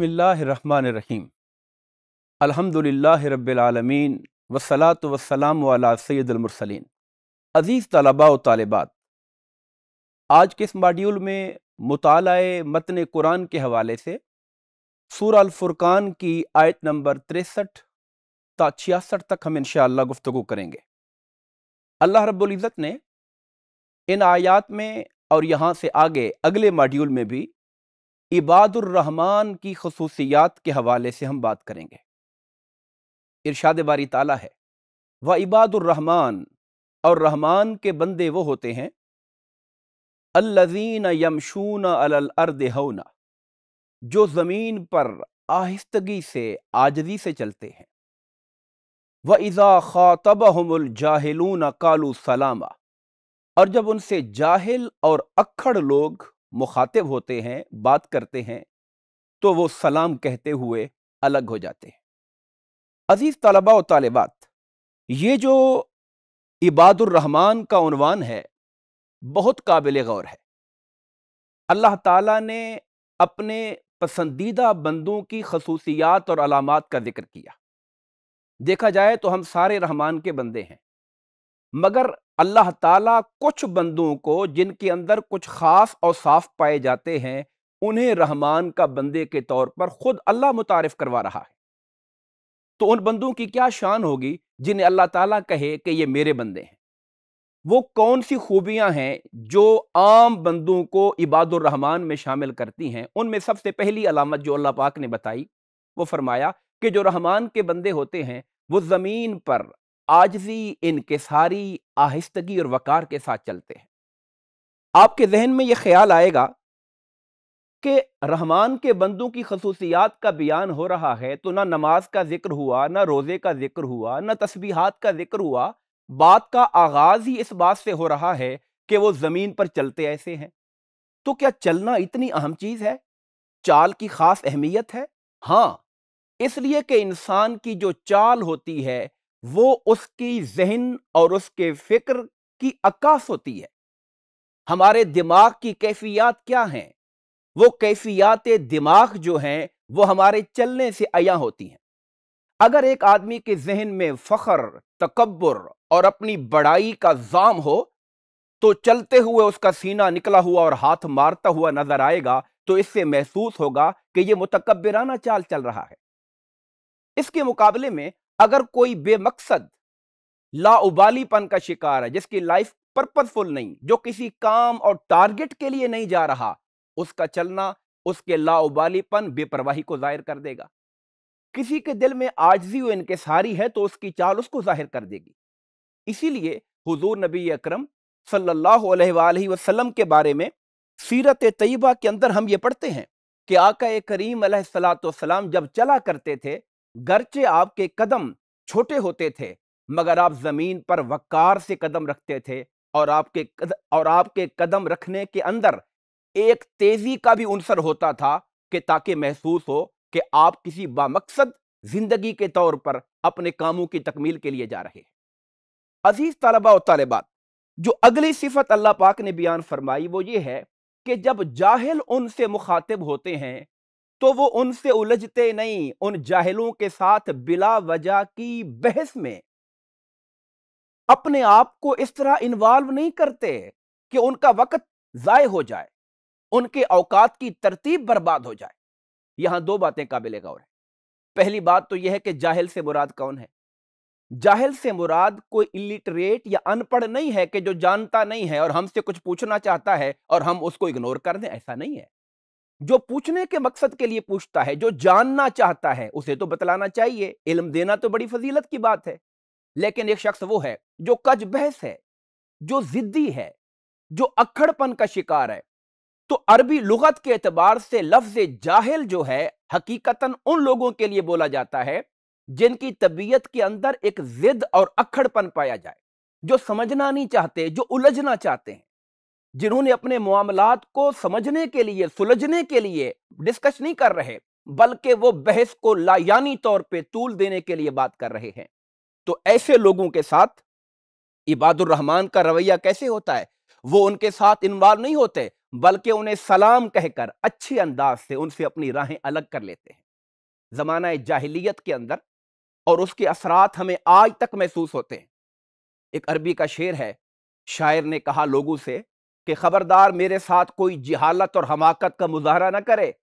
बिसमीम् अलहमदिल्ला रबालमीन वसलात वसलाम वाला सैदलमरसलिन अज़ीज़ तलबा व तालबात आज के इस मॉड्यूल में मताल मतन कुरान के हवाले से सूरफुरकान की आयत नंबर तिरसठ ता छियासठ तक हम इन गुफ्तु करेंगे अल्लाह रब्ज़त ने इन आयात में और यहाँ से आगे अगले मॉड्यूल में भी इबादुररहमान की खसूसियात के हवाले से हम बात करेंगे इरशाद बारी ताला है इबादुर इबादुर्रहमान और रहमान के बंदे वो होते हैं अल्लजीन यमशून अलर्द हौना जो ज़मीन पर आहिस्तगी से आजदी से चलते हैं व इज़ा ख़ातब हमजाहलून कालू सलामा और जब उनसे जाहिल और अक्खड़ लोग मुखातिब होते हैं बात करते हैं तो वो सलाम कहते हुए अलग हो जाते हैं अजीज़ तलबा और तालबात ये जो इबादुररहमान का उनवान है बहुत काबिल गौर है अल्लाह ताला ने अपने पसंदीदा बंदों की खसूसियात और अलामत का जिक्र किया देखा जाए तो हम सारे रहमान के बंदे हैं मगर अल्लाह ताला कुछ बंदों को जिनके अंदर कुछ ख़ास और साफ पाए जाते हैं उन्हें रहमान का बंदे के तौर पर ख़ुद अल्लाह मुतारफ़ करवा रहा है तो उन बंदों की क्या शान होगी जिन्हें अल्लाह ताला कहे कि ये मेरे बंदे हैं वो कौन सी खूबियां हैं जो आम बंदों को इबादुररहमान में शामिल करती हैं उनमें सबसे पहली अलामत जो अल्लाह पाक ने बताई वो फरमाया कि जो रहमान के बंदे होते हैं वो ज़मीन पर आजजी इनकसारी आहिस्तगी और वक़ार के साथ चलते हैं आपके जहन में यह ख्याल आएगा कि रहमान के बंदों की खसूसियात का बयान हो रहा है तो ना नमाज का जिक्र हुआ ना रोज़े का जिक्र हुआ ना तस्बीहात का जिक्र हुआ बात का आगाज़ ही इस बात से हो रहा है कि वो ज़मीन पर चलते ऐसे हैं तो क्या चलना इतनी अहम चीज़ है चाल की ख़ास अहमियत है हाँ इसलिए कि इंसान की जो चाल होती है वो उसकी जहन और उसके फिक्र की अक्काश होती है हमारे दिमाग की कैफियात क्या हैं वो कैफियात दिमाग जो हैं वो हमारे चलने से आया होती हैं अगर एक आदमी के जहन में फ़ख्र तकबर और अपनी बड़ाई का जाम हो तो चलते हुए उसका सीना निकला हुआ और हाथ मारता हुआ नजर आएगा तो इससे महसूस होगा कि यह मुतकबराना चाल चल रहा है इसके मुकाबले में अगर कोई बेमकसद लाउबालीपन का शिकार है जिसकी लाइफ पर्पजफुल नहीं जो किसी काम और टारगेट के लिए नहीं जा रहा उसका चलना उसके लाउबालीपन बेपरवाही को जाहिर कर देगा किसी के दिल में आजजी इनके सारी है तो उसकी चाल उसको जाहिर कर देगी इसीलिए हुजूर नबी अकरम सल्लल्लाहु अलैहि वसल्लम के बारे में सीरत तयबा के अंदर हम ये पढ़ते हैं कि आका करीम सलाम जब चला करते थे गरचे आपके कदम छोटे होते थे मगर आप जमीन पर वकार से कदम रखते थे और आपके कद, और आपके कदम रखने के अंदर एक तेजी का भी उनसर होता था कि ताकि महसूस हो कि आप किसी बामकसद जिंदगी के तौर पर अपने कामों की तकमील के लिए जा रहे हैं अजीज तलबा और तलबात जो अगली सिफत अल्लाह पाक ने बयान फरमाई वो ये है कि जब जाहिल उनसे मुखातिब होते हैं तो वो उनसे उलझते नहीं उन जाहिलों के साथ बिला वजह की बहस में अपने आप को इस तरह इन्वॉल्व नहीं करते कि उनका वक्त ज़ाय हो जाए उनके औकात की तरतीब बर्बाद हो जाए यहां दो बातें काबिल गौर है पहली बात तो यह है कि जाहिल से मुराद कौन है जाहिल से मुराद कोई इलिटरेट या अनपढ़ नहीं है कि जो जानता नहीं है और हमसे कुछ पूछना चाहता है और हम उसको इग्नोर कर दें ऐसा नहीं है जो पूछने के मकसद के लिए पूछता है जो जानना चाहता है उसे तो बतलाना चाहिए इल्म देना तो बड़ी फजीलत की बात है लेकिन एक शख्स वो है जो कज बहस है जो जिद्दी है जो अखड़पन का शिकार है तो अरबी लुगत के एतबार से लफ्ज जाहिल जो है हकीकतन उन लोगों के लिए बोला जाता है जिनकी तबीयत के अंदर एक जिद और अखड़पन पाया जाए जो समझना नहीं चाहते जो उलझना चाहते हैं जिन्होंने अपने मामलात को समझने के लिए सुलझने के लिए डिस्कस नहीं कर रहे बल्कि वो बहस को लायानी तौर पे तूल देने के लिए बात कर रहे हैं तो ऐसे लोगों के साथ रहमान का रवैया कैसे होता है वो उनके साथ इन्वॉल्व नहीं होते बल्कि उन्हें सलाम कहकर अच्छे अंदाज से उनसे अपनी राहें अलग कर लेते हैं ज़माना जाहिलियत के अंदर और उसके असरात हमें आज तक महसूस होते हैं एक अरबी का शेर है शायर ने कहा लोगों से कि खबरदार मेरे साथ कोई जिहालत और हमाकत का मुजाहरा ना करे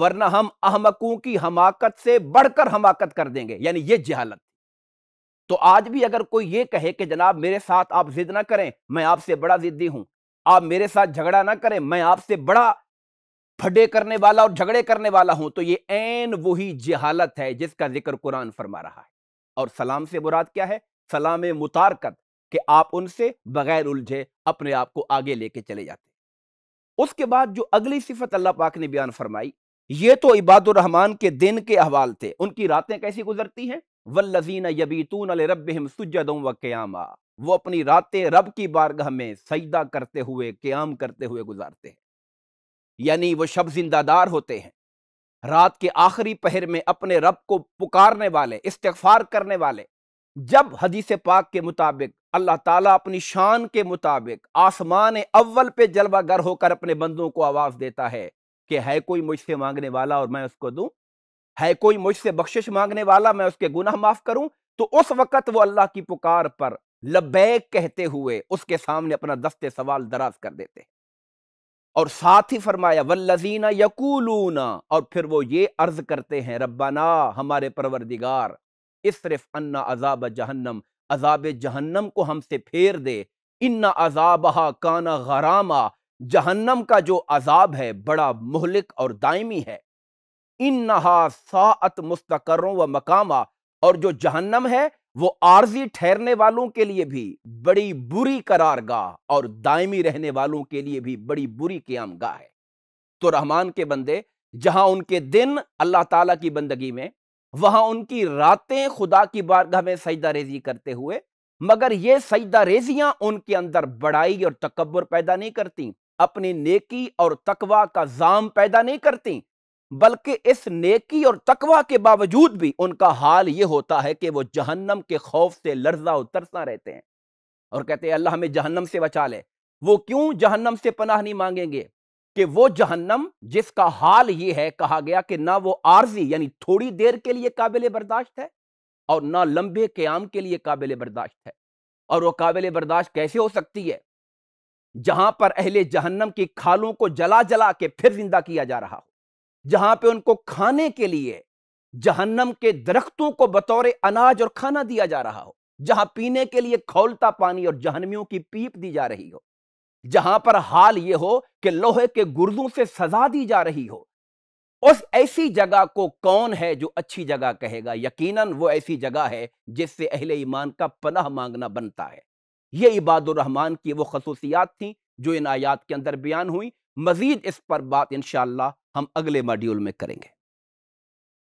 वरना हम अहमकों की हमाकत से बढ़कर हमाकत कर देंगे यानी ये जिहालत तो आज भी अगर कोई ये कहे कि जनाब मेरे साथ आप जिद ना करें मैं आपसे बड़ा जिद्दी हूं आप मेरे साथ झगड़ा ना करें मैं आपसे बड़ा फडे करने वाला और झगड़े करने वाला हूं तो ये ऐन वही जिहालत है जिसका जिक्र कुरान फरमा रहा है और सलाम से मुराद क्या है सलाम मुतारकत कि आप उनसे बगैर उलझे अपने आप को आगे लेके चले जाते उसके बाद जो अगली सिफत अल्लाह पाक ने बयान फरमाई ये तो इबादुररहमान के दिन के अहवाल थे उनकी रातें कैसी गुजरती हैं वल्लजीन यबीतून रबहम सुजदम व क़यामा वो अपनी रातें रब की बारगाह में सजदा करते हुए क्याम करते हुए गुजारते हैं यानी वो शब जिंदादार होते हैं रात के आखिरी पहर में अपने रब को पुकारने वाले इस्तफार करने वाले जब हदीस पाक के मुताबिक अल्लाह ताला अपनी शान के मुताबिक आसमान अव्वल पे जलवा गर होकर अपने बंदों को आवाज़ देता है कि है कोई मुझसे मांगने वाला और मैं उसको दूं है कोई मुझसे बख्शिश मांगने वाला मैं उसके गुनाह माफ़ करूं तो उस वक़्त वो अल्लाह की पुकार पर लबैक कहते हुए उसके सामने अपना दस्ते सवाल दराज कर देते और साथ ही फरमाया वल्लजीना यकूलूना और फिर वो ये अर्ज करते हैं रब्बाना हमारे परवरदिगार इसरफ अन्ना अजाब जहन्नम अजाब जहन्नम को हमसे फेर दे इन्ना अजाबहा काना गरामा जहन्नम का जो अजाब है बड़ा मोहलिक और दायमी है इन्ना सात मुस्तकरों व मकामा और जो जहन्नम है वो आर्जी ठहरने वालों के लिए भी बड़ी बुरी करारगाह और दायमी रहने वालों के लिए भी बड़ी बुरी क्याम गाह है तो रहमान के बंदे जहां उनके दिन अल्लाह ताला की बंदगी में वहां उनकी रातें खुदा की बारगाह में सईदा रेजी करते हुए मगर ये सईदा रेजियां उनके अंदर बड़ाई और तकबर पैदा नहीं करती अपनी नेकी और तकवा का जाम पैदा नहीं करती बल्कि इस नेकी और तकवा के बावजूद भी उनका हाल यह होता है कि वो जहन्नम के खौफ से लर्जा और तरसा रहते हैं और कहते हैं अल्लाह हमें जहन्नम से बचा ले वो क्यों जहन्नम से पनाह नहीं मांगेंगे कि वो जहन्नम जिसका हाल ये है कहा गया कि ना वो आर्जी यानी थोड़ी देर के लिए काबिल बर्दाश्त है और ना लंबे क्याम के लिए काबिल बर्दाश्त है और वो काबिल बर्दाश्त कैसे हो सकती है जहां पर अहले जहन्नम की खालों को जला जला के फिर जिंदा किया जा रहा हो जहां पे उनको खाने के लिए जहन्नम के दरख्तों को बतौर अनाज और खाना दिया जा रहा हो जहां पीने के लिए खौलता पानी और जहनमियों की पीप दी जा रही हो जहां पर हाल यह हो कि लोहे के गुर्दों से सजा दी जा रही हो उस ऐसी जगह को कौन है जो अच्छी जगह कहेगा यकीनन वो ऐसी जगह है जिससे अहले ईमान का पनाह मांगना बनता है ये रहमान की वो खसूसियात थी जो इन आयात के अंदर बयान हुई मजीद इस पर बात इन हम अगले मॉड्यूल में करेंगे